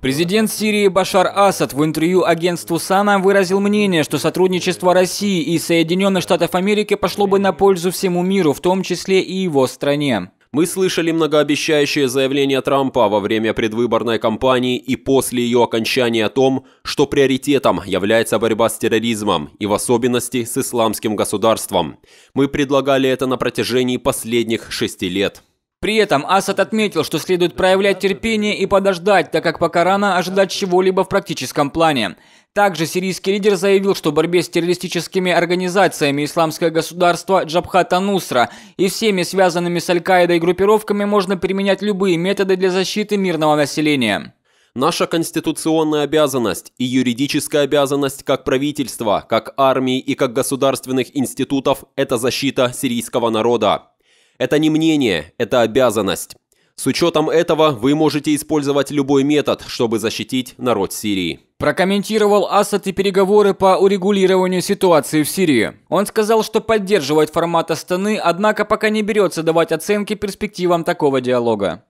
Президент Сирии Башар Асад в интервью агентству САНА выразил мнение, что сотрудничество России и Соединенных Штатов Америки пошло бы на пользу всему миру, в том числе и его стране. Мы слышали многообещающее заявление Трампа во время предвыборной кампании и после ее окончания о том, что приоритетом является борьба с терроризмом и в особенности с исламским государством. Мы предлагали это на протяжении последних шести лет. При этом Асад отметил, что следует проявлять терпение и подождать, так как пока рано ожидать чего-либо в практическом плане. Также сирийский лидер заявил, что в борьбе с террористическими организациями исламское государство Джабхата Нусра и всеми связанными с Аль-Каидой группировками можно применять любые методы для защиты мирного населения. Наша конституционная обязанность и юридическая обязанность как правительства, как армии и как государственных институтов – это защита сирийского народа. Это не мнение, это обязанность. С учетом этого вы можете использовать любой метод, чтобы защитить народ Сирии. Прокомментировал Асад и переговоры по урегулированию ситуации в Сирии. Он сказал, что поддерживает формат Астаны, однако пока не берется давать оценки перспективам такого диалога.